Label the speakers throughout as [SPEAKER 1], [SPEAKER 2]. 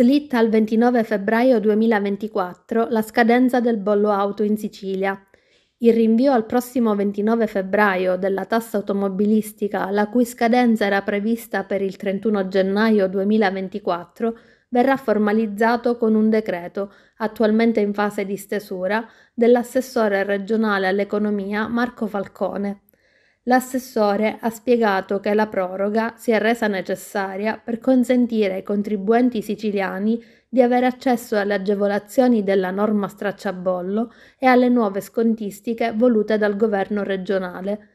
[SPEAKER 1] slitta al 29 febbraio 2024 la scadenza del bollo auto in Sicilia. Il rinvio al prossimo 29 febbraio della tassa automobilistica, la cui scadenza era prevista per il 31 gennaio 2024, verrà formalizzato con un decreto, attualmente in fase di stesura, dell'assessore regionale all'economia Marco Falcone. L'assessore ha spiegato che la proroga si è resa necessaria per consentire ai contribuenti siciliani di avere accesso alle agevolazioni della norma stracciabollo e alle nuove scontistiche volute dal governo regionale,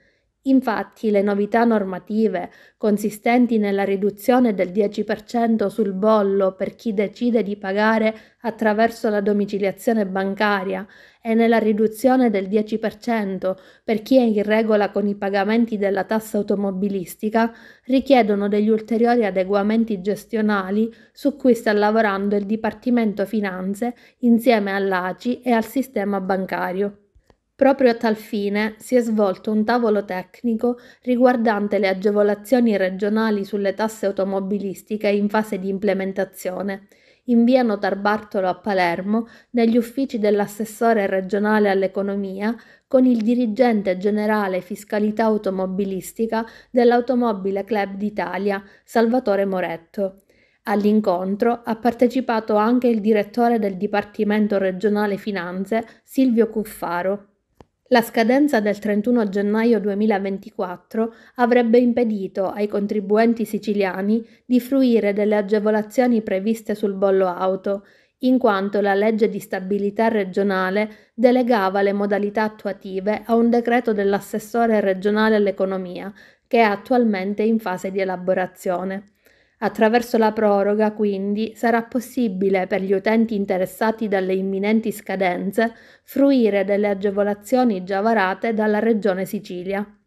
[SPEAKER 1] Infatti le novità normative consistenti nella riduzione del 10% sul bollo per chi decide di pagare attraverso la domiciliazione bancaria e nella riduzione del 10% per chi è in regola con i pagamenti della tassa automobilistica richiedono degli ulteriori adeguamenti gestionali su cui sta lavorando il Dipartimento Finanze insieme all'ACI e al sistema bancario. Proprio a tal fine si è svolto un tavolo tecnico riguardante le agevolazioni regionali sulle tasse automobilistiche in fase di implementazione, in via Notar Bartolo a Palermo, negli uffici dell'assessore regionale all'economia, con il dirigente generale fiscalità automobilistica dell'Automobile Club d'Italia, Salvatore Moretto. All'incontro ha partecipato anche il direttore del Dipartimento regionale Finanze, Silvio Cuffaro. La scadenza del 31 gennaio 2024 avrebbe impedito ai contribuenti siciliani di fruire delle agevolazioni previste sul bollo auto, in quanto la legge di stabilità regionale delegava le modalità attuative a un decreto dell'assessore regionale all'economia, che è attualmente in fase di elaborazione. Attraverso la proroga, quindi, sarà possibile per gli utenti interessati dalle imminenti scadenze fruire delle agevolazioni già varate dalla Regione Sicilia.